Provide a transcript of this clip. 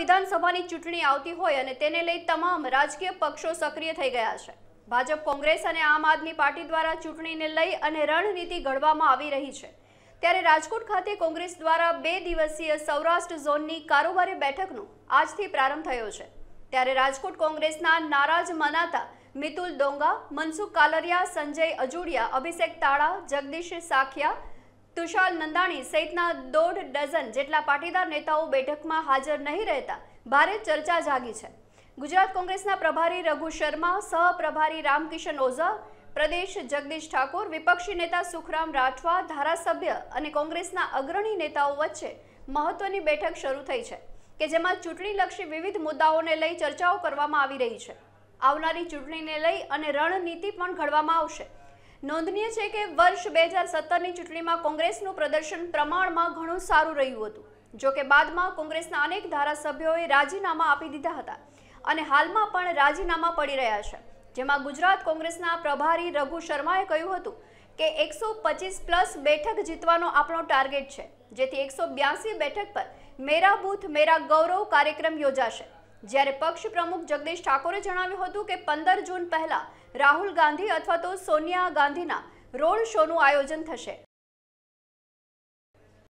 વિધાનસભાની ચૂંટણી આવતી હોય અને તેને લઈ તમામ રાજકીય પક્ષો સક્રિય થઈ ગયા છે ભાજપ કોંગ્રેસ અને આમ આદમી પાર્ટી દ્વારા ચૂંટણીને લઈ અને રણનીતિ ઘડવામાં આવી રહી છે ત્યારે રાજકોટ ખાતે કોંગ્રેસ દ્વારા બે દિવસીય સૌરાષ્ટ્ર ઝોનની કારોબારી બેઠકનો આજથી પ્રારંભ થયો છે ત્યારે રાજકોટ કોંગ્રેસના નારાજ મનાતા મિતુલ ડોંગા મનસુખ કાલરિયા સંજય અજુડિયા અભિષેક તાળા જગદીશ સાખિયા તુષાર નંદાણી સહિતના દોઢ ડઝન જેટલા પાટીદાર નેતાઓ બેઠકમાં હાજર નહીં રહેતા ભારે ચર્ચા જાગી છે ગુજરાત કોંગ્રેસના પ્રભારી રઘુ શર્મા સહપ્રભારી રામકિશન ઓઝા પ્રદેશ જગદીશ ઠાકોર વિપક્ષી નેતા સુખરામ રાઠવા ધારાસભ્ય અને કોંગ્રેસના અગ્રણી નેતાઓ વચ્ચે મહત્વની બેઠક શરૂ થઈ છે કે જેમાં ચૂંટણીલક્ષી વિવિધ મુદ્દાઓને લઈ ચર્ચાઓ કરવામાં આવી રહી છે આવનારી ચૂંટણીને લઈ અને રણનીતિ પણ ઘડવામાં આવશે નોંધનીય છે કે વર્ષ બે હજાર સત્તરની ચૂંટણીમાં કોંગ્રેસનું પ્રદર્શન પ્રમાણમાં ઘણું સારું રહ્યું હતું જો કે બાદમાં કોંગ્રેસના અનેક ધારાસભ્યોએ રાજીનામા આપી દીધા હતા અને હાલમાં પણ રાજીનામા પડી રહ્યા છે જેમાં ગુજરાત કોંગ્રેસના પ્રભારી રઘુ શર્માએ કહ્યું હતું કે એકસો પચીસ પ્લસ બેઠક જીતવાનો આપણો ટાર્ગેટ છે જેથી એકસો બ્યાસી બેઠક પર મેરા બુથ મેરા ગૌરવ કાર્યક્રમ યોજાશે જ્યારે પક્ષ પ્રમુખ જગદીશ ઠાકોરે જણાવ્યું હતું કે પંદર જૂન પહેલા રાહુલ ગાંધી અથવા તો સોનિયા ગાંધીના રોડ શોનું આયોજન થશે